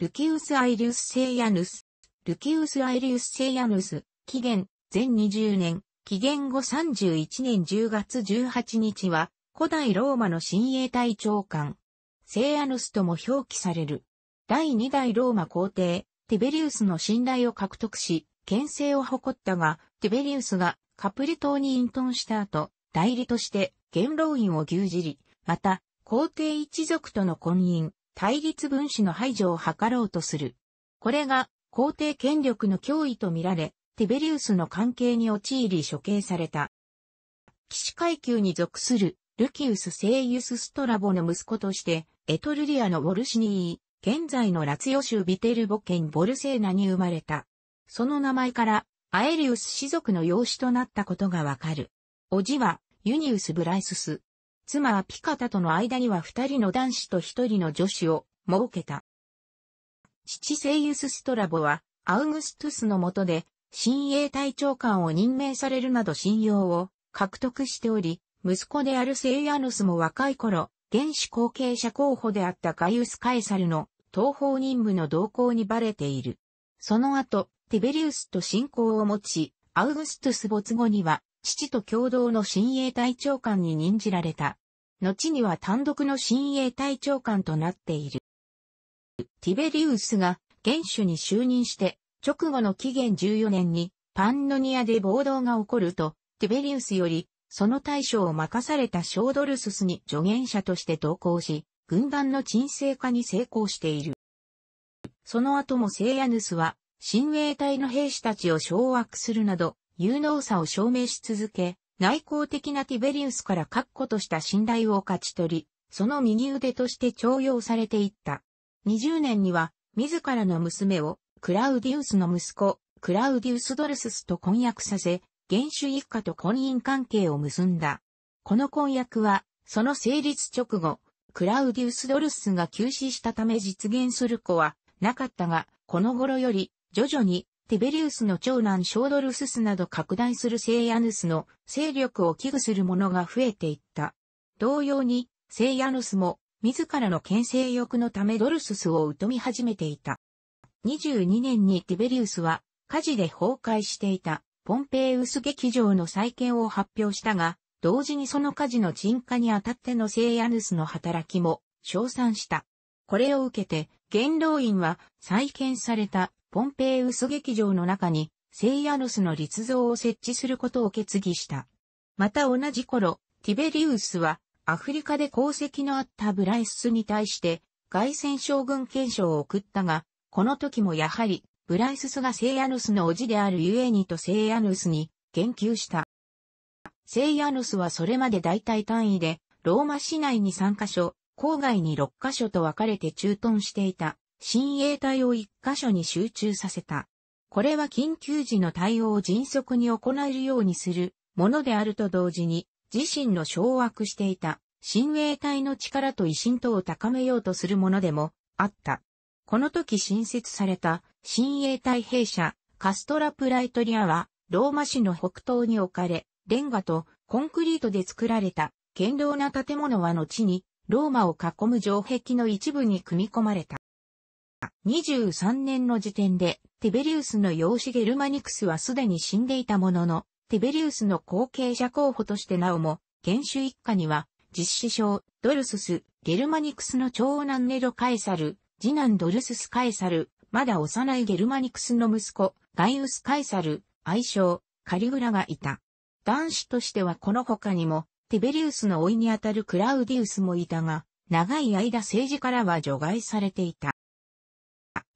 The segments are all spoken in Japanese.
ルキウス・アイリウス・セイヤヌス。ルキウス・アイリウス・セイヤヌス、紀元、全20年、紀元後31年10月18日は、古代ローマの親衛隊長官、セイヤヌスとも表記される。第2代ローマ皇帝、テベリウスの信頼を獲得し、牽制を誇ったが、テベリウスがカプリ島に隠遁した後、代理として元老院を牛耳り、また、皇帝一族との婚姻、対立分子の排除を図ろうとする。これが皇帝権力の脅威とみられ、ティベリウスの関係に陥り処刑された。騎士階級に属するルキウス・セイユス・ストラボの息子として、エトルリアのウォルシニー、現在のラツヨ州ビテルボ県ボルセーナに生まれた。その名前から、アエリウス氏族の養子となったことがわかる。叔父は、ユニウス・ブライスス、妻アピカタとの間には二人の男子と一人の女子を設けた。父セイユス・ストラボは、アウグストゥスの下で、親衛隊長官を任命されるなど信用を獲得しており、息子であるセイアヌスも若い頃、原始後継者候補であったガイウス・カエサルの東方任務の動向にバレている。その後、ティベリウスと信仰を持ち、アウグストゥス没後には、父と共同の親衛隊長官に任じられた。後には単独の親衛隊長官となっている。ティベリウスが元首に就任して、直後の紀元14年にパンノニアで暴動が起こると、ティベリウスよりその大将を任されたショードルススに助言者として同行し、軍団の沈静化に成功している。その後もセイヤヌスは、親衛隊の兵士たちを掌握するなど、有能さを証明し続け、内向的なティベリウスから確固とした信頼を勝ち取り、その右腕として徴用されていった。20年には、自らの娘を、クラウディウスの息子、クラウディウス・ドルススと婚約させ、原主一家と婚姻関係を結んだ。この婚約は、その成立直後、クラウディウス・ドルスが急死したため実現する子はなかったが、この頃より、徐々にティベリウスの長男ショードルススなど拡大するセイヤヌスの勢力を危惧する者が増えていった。同様に、セイヤヌスも自らの牽制欲のためドルススを疎み始めていた。22年にティベリウスは火事で崩壊していたポンペイウス劇場の再建を発表したが、同時にその火事の鎮火にあたってのセイアヌスの働きも称賛した。これを受けて、元老院は再建されたポンペイウス劇場の中に、セイヤヌスの立像を設置することを決議した。また同じ頃、ティベリウスは、アフリカで功績のあったブライススに対して、外戦将軍憲章を送ったが、この時もやはり、ブライススがセイヤヌスの叔父であるゆえにとセイヤヌスに言及した。セイヤヌスはそれまで大体単位で、ローマ市内に3カ所、郊外に6カ所と分かれて駐屯していた。親衛隊を一箇所に集中させた。これは緊急時の対応を迅速に行えるようにするものであると同時に、自身の掌握していた親衛隊の力と威信等を高めようとするものでもあった。この時新設された親衛隊兵舎カストラプライトリアはローマ市の北東に置かれ、レンガとコンクリートで作られた堅牢な建物は後にローマを囲む城壁の一部に組み込まれた。23年の時点で、ティベリウスの養子ゲルマニクスはすでに死んでいたものの、ティベリウスの後継者候補としてなおも、元首一家には、実施省、ドルスス、ゲルマニクスの長男ネロ・カエサル、次男ドルスス・カエサル、まだ幼いゲルマニクスの息子、ガイウス・カエサル、愛称、カリグラがいた。男子としてはこの他にも、ティベリウスの老いにあたるクラウディウスもいたが、長い間政治からは除外されていた。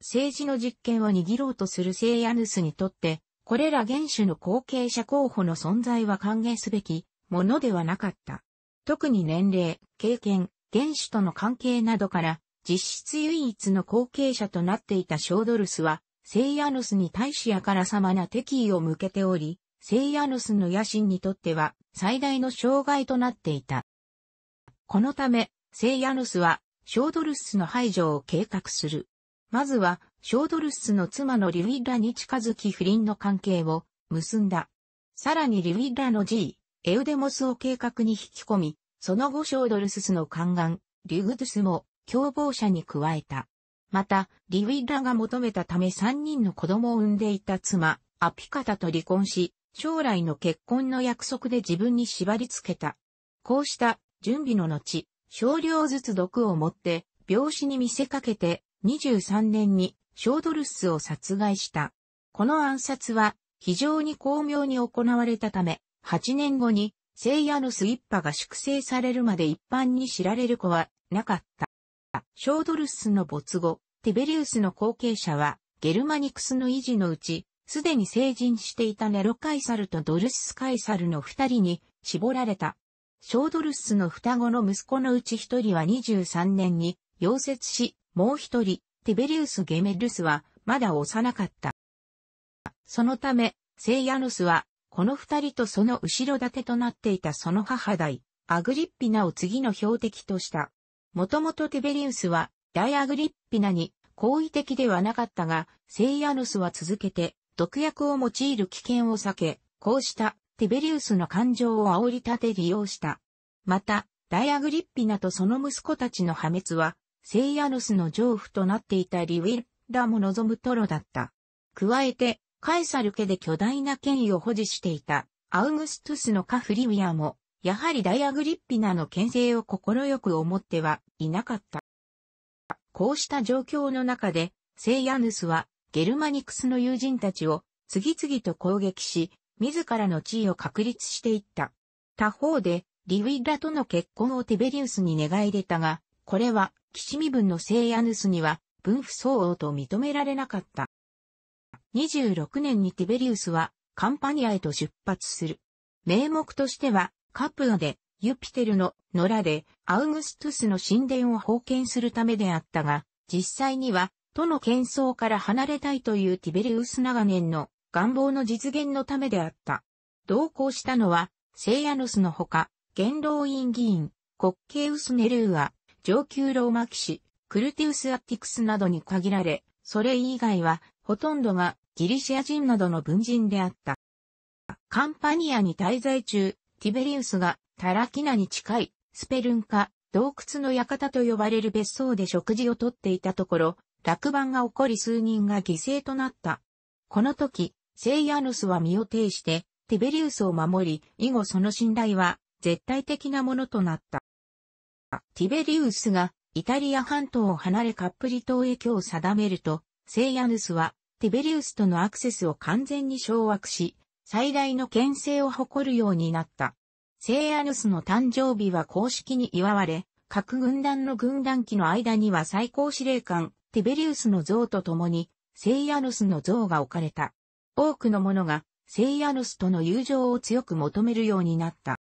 政治の実権を握ろうとするセイヤヌスにとって、これら原種の後継者候補の存在は歓迎すべきものではなかった。特に年齢、経験、原種との関係などから、実質唯一の後継者となっていたショードルスは、セイヤヌスに対しあからさまな敵意を向けており、セイヤヌスの野心にとっては最大の障害となっていた。このため、セイヤヌスは、ショードルスの排除を計画する。まずは、ショードルスの妻のリウィッラに近づき不倫の関係を結んだ。さらにリウィッラの G、エウデモスを計画に引き込み、その後ショードルススの宦官、リュグドゥスも共謀者に加えた。また、リウィッラが求めたため3人の子供を産んでいた妻、アピカタと離婚し、将来の結婚の約束で自分に縛り付けた。こうした準備の後、少量ずつ毒を持って、病死に見せかけて23年にショードルスを殺害した。この暗殺は非常に巧妙に行われたため、8年後に聖夜ヌス一派が粛清されるまで一般に知られる子はなかった。ショードルスの没後、ティベリウスの後継者は、ゲルマニクスの維持のうち、すでに成人していたネロカイサルとドルスカイサルの二人に絞られた。ショードルスの双子の息子のうち一人は23年に溶接し、もう一人、ティベリウス・ゲメルスは、まだ幼かった。そのため、セイヤヌスは、この二人とその後ろ盾となっていたその母代、アグリッピナを次の標的とした。もともとティベリウスは、大アグリッピナに好意的ではなかったが、セイヤヌスは続けて、毒薬を用いる危険を避け、こうしたティベリウスの感情を煽り立て利用した。また、大アグリッピナとその息子たちの破滅は、セイヤヌスの丈夫となっていたリウィッラも望むトロだった。加えて、カエサル家で巨大な権威を保持していた、アウグストゥスのカフリウィアも、やはりダイアグリッピナの牽制を快く思ってはいなかった。こうした状況の中で、セイヤヌスは、ゲルマニクスの友人たちを、次々と攻撃し、自らの地位を確立していった。他方で、リウィッラとの結婚をテベリウスに願い出たが、これは岸見分の聖ヤヌスには、分不相応と認められなかった。26年にティベリウスは、カンパニアへと出発する。名目としては、カプアで、ユピテルの野良で、アウグストゥスの神殿を封建するためであったが、実際には、都の喧騒から離れたいというティベリウス長年の願望の実現のためであった。同行したのは、セイヤヌスのほか、元老院議員、国慶ウスネルーア、上級ローマ騎士、クルティウス・アティクスなどに限られ、それ以外は、ほとんどがギリシア人などの文人であった。カンパニアに滞在中、ティベリウスがタラキナに近いスペルンカ、洞窟の館と呼ばれる別荘で食事をとっていたところ、落盤が起こり数人が犠牲となった。この時、セイヤヌスは身を挺して、ティベリウスを守り、以後その信頼は絶対的なものとなった。ティベリウスがイタリア半島を離れカップリ島へ今日定めると、セイヤヌスはティベリウスとのアクセスを完全に掌握し、最大の牽制を誇るようになった。セイヤヌスの誕生日は公式に祝われ、各軍団の軍団機の間には最高司令官、ティベリウスの像と共に、セイヤヌスの像が置かれた。多くの者が、セイヤヌスとの友情を強く求めるようになった。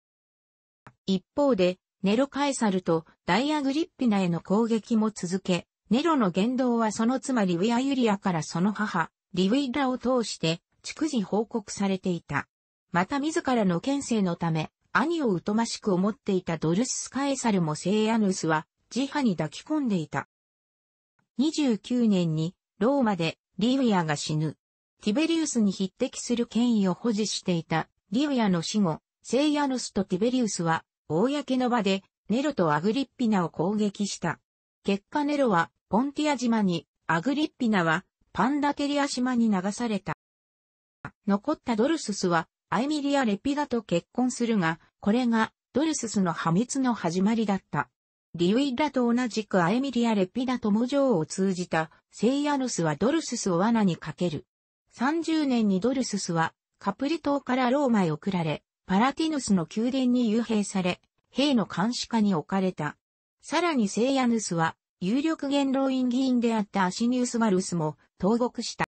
一方で、ネロカエサルとダイアグリッピナへの攻撃も続け、ネロの言動はその妻リウィア・ユリアからその母、リウィラを通して、逐次報告されていた。また自らの権勢のため、兄を疎ましく思っていたドルス・カエサルもセイアヌスは、自派に抱き込んでいた。29年に、ローマで、リウィアが死ぬ。ティベリウスに匹敵する権威を保持していた、リウィアの死後、セイアヌスとティベリウスは、公の場で、ネロとアグリッピナを攻撃した。結果ネロは、ポンティア島に、アグリッピナは、パンダテリア島に流された。残ったドルススは、アイミリア・レピダと結婚するが、これが、ドルススの破滅の始まりだった。リウイラと同じくアイミリア・レピダとも女を通じた、セイアヌスはドルススを罠にかける。30年にドルススは、カプリ島からローマへ送られ、パラティヌスの宮殿に幽閉され、兵の監視下に置かれた。さらにセイヤヌスは、有力元老院議員であったアシニウス・マルスも、投獄した。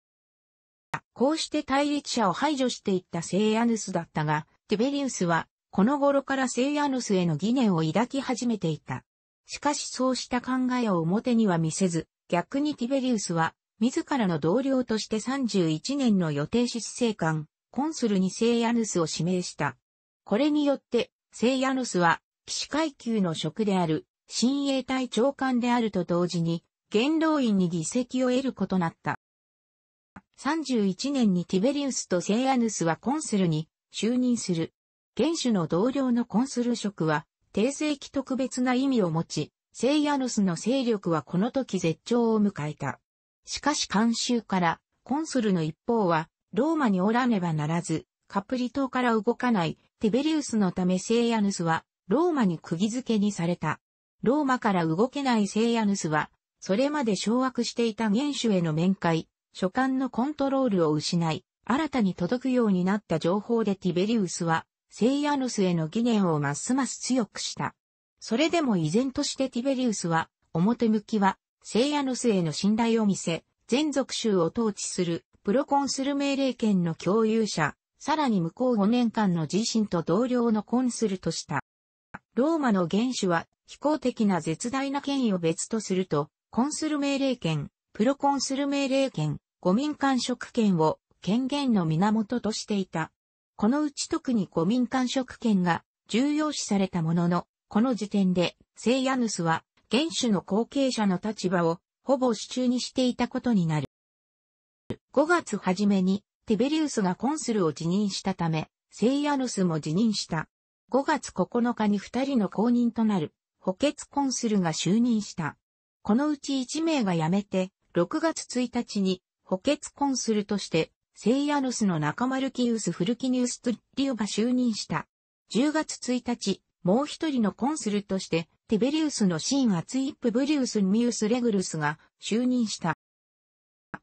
こうして対立者を排除していったセイヤヌスだったが、ティベリウスは、この頃からセイヤヌスへの疑念を抱き始めていた。しかしそうした考えを表には見せず、逆にティベリウスは、自らの同僚として31年の予定執政官、コンスルにセイヤヌスを指名した。これによって、聖ヤノスは、騎士階級の職である、親衛隊長官であると同時に、元老院に議席を得ることなった。31年にティベリウスと聖ヤヌスはコンスルに就任する。元首の同僚のコンスル職は、定世紀特別な意味を持ち、聖ヤヌスの勢力はこの時絶頂を迎えた。しかし監修から、コンスルの一方は、ローマにおらねばならず、カプリ島から動かないティベリウスのためセイヤヌスは、ローマに釘付けにされた。ローマから動けないセイヤヌスは、それまで掌握していた元首への面会、書簡のコントロールを失い、新たに届くようになった情報でティベリウスは、セイヤヌスへの疑念をますます強くした。それでも依然としてティベリウスは、表向きは、セイヤヌスへの信頼を見せ、全属州を統治する、プロコンスル命令権の共有者、さらに向こう5年間の自身と同僚のコンスルとした。ローマの元首は、非公的な絶大な権威を別とすると、コンスル命令権、プロコンスル命令権、五民間職権を権限の源としていた。このうち特に五民間職権が重要視されたものの、この時点で、聖ヤヌスは、元首の後継者の立場を、ほぼ主中にしていたことになる。5月初めに、ティベリウスがコンスルを辞任したため、セイアヌスも辞任した。5月9日に二人の後任となる、補欠コンスルが就任した。このうち1名が辞めて、6月1日に補欠コンスルとして、セイアヌスの中丸キウス・フルキニウス・トゥリオが就任した。10月1日、もう一人のコンスルとして、ティベリウスのシーン・アツイップ・ブリウス・ミウス・レグルスが就任した。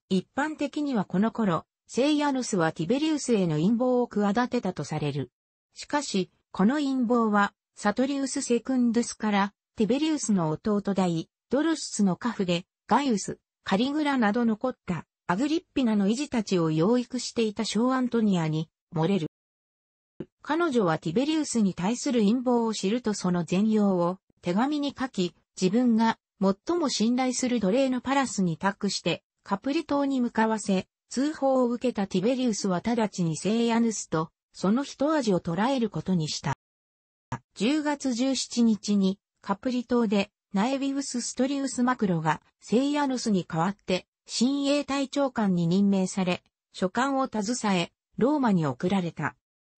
一般的にはこの頃、セイヤヌスはティベリウスへの陰謀を企てたとされる。しかし、この陰謀は、サトリウス・セクンドゥスから、ティベリウスの弟代、ドルスの家父で、ガイウス、カリグラなど残った、アグリッピナの維持たちを養育していたショー・アントニアに、漏れる。彼女はティベリウスに対する陰謀を知るとその全容を手紙に書き、自分が最も信頼する奴隷のパラスに託して、カプリ島に向かわせ、通報を受けたティベリウスは直ちにセイアヌスと、その一味を捕らえることにした。10月17日に、カプリ島で、ナエビウス・ストリウス・マクロが、セイアヌスに代わって、新鋭隊長官に任命され、書簡を携え、ローマに送られた。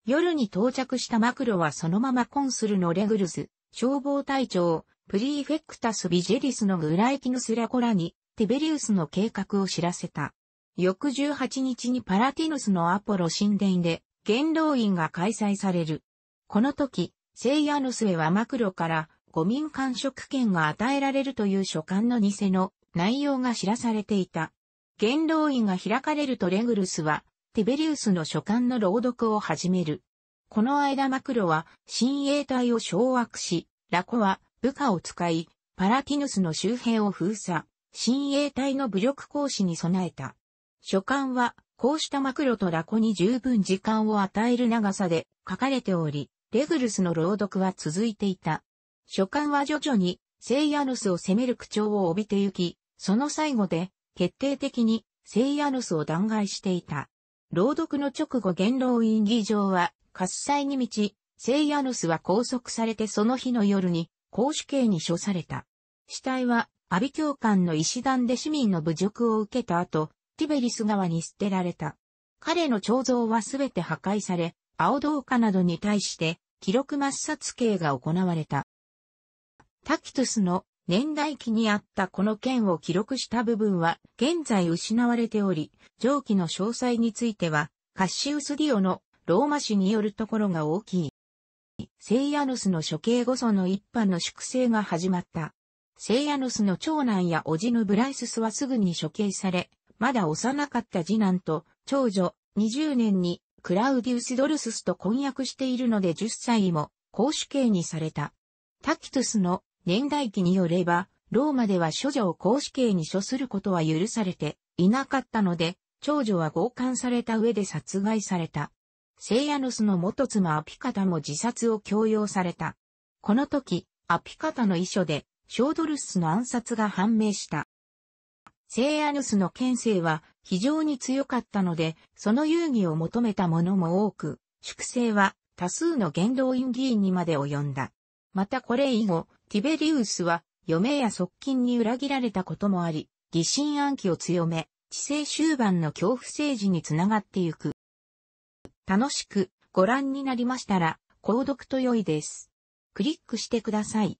夜に到着したマクロはそのままコンスルのレグルス、消防隊長、プリーフェクタス・ビジェリスのグライキヌスラコラに、ティベリウスの計画を知らせた。翌18日にパラティヌスのアポロ神殿で、元老院が開催される。この時、聖ヤヌスへはマクロから、五民間職権が与えられるという書簡の偽の内容が知らされていた。元老院が開かれるとレグルスは、ティベリウスの書簡の朗読を始める。この間マクロは、親衛隊を掌握し、ラコは部下を使い、パラティヌスの周辺を封鎖、親衛隊の武力行使に備えた。書簡は、こうしたマクロとラコに十分時間を与える長さで書かれており、レグルスの朗読は続いていた。書簡は徐々に、セイヤヌスを攻める口調を帯びてゆき、その最後で、決定的に、セイヤヌスを弾劾していた。朗読の直後元老院議場は、喝采に満ち、セイヤヌスは拘束されてその日の夜に、公主刑に処された。死体は、阿ビ教官の石段で市民の侮辱を受けた後、ティベリス川に捨てられた。彼の彫像はすべて破壊され、青銅貨などに対して記録抹殺刑が行われた。タキトゥスの年代記にあったこの件を記録した部分は現在失われており、上記の詳細についてはカッシウス・ディオのローマ史によるところが大きい。セイヤヌスの処刑後その一般の粛清が始まった。セイヤヌスの長男や叔父のブライススはすぐに処刑され、まだ幼かった次男と長女、20年にクラウディウス・ドルススと婚約しているので10歳も公主刑にされた。タキトゥスの年代記によれば、ローマでは処女を公主刑に処することは許されていなかったので、長女は強姦された上で殺害された。セイヤノスの元妻アピカタも自殺を強要された。この時、アピカタの遺書で、ショードルスの暗殺が判明した。聖アヌスの県政は非常に強かったので、その遊戯を求めた者も多く、粛清は多数の元老院議員にまで及んだ。またこれ以後、ティベリウスは余命や側近に裏切られたこともあり、疑心暗鬼を強め、地政終盤の恐怖政治につながってゆく。楽しくご覧になりましたら、購読と良いです。クリックしてください。